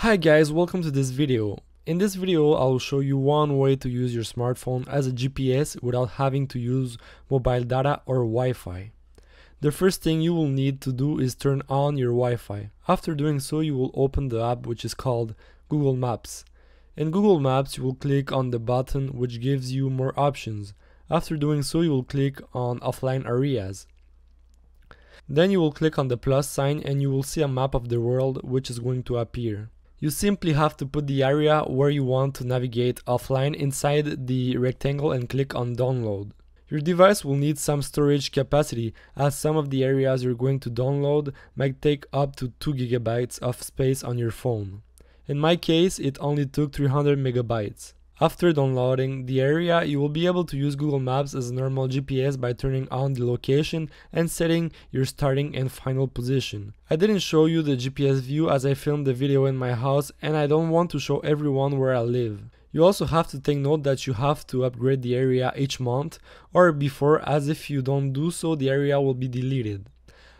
Hi guys, welcome to this video. In this video, I'll show you one way to use your smartphone as a GPS without having to use mobile data or Wi-Fi. The first thing you will need to do is turn on your Wi-Fi. After doing so, you will open the app which is called Google Maps. In Google Maps, you will click on the button which gives you more options. After doing so, you will click on offline areas. Then you will click on the plus sign and you will see a map of the world which is going to appear. You simply have to put the area where you want to navigate offline inside the rectangle and click on download. Your device will need some storage capacity as some of the areas you're going to download might take up to 2GB of space on your phone. In my case, it only took 300 megabytes. After downloading the area, you will be able to use Google Maps as a normal GPS by turning on the location and setting your starting and final position. I didn't show you the GPS view as I filmed the video in my house and I don't want to show everyone where I live. You also have to take note that you have to upgrade the area each month or before as if you don't do so the area will be deleted.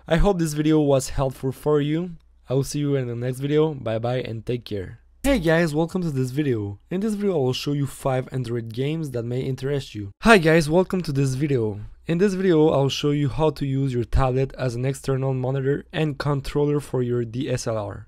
I hope this video was helpful for you. I will see you in the next video. Bye bye and take care. Hey guys, welcome to this video. In this video I will show you 5 Android games that may interest you. Hi guys, welcome to this video. In this video I'll show you how to use your tablet as an external monitor and controller for your DSLR.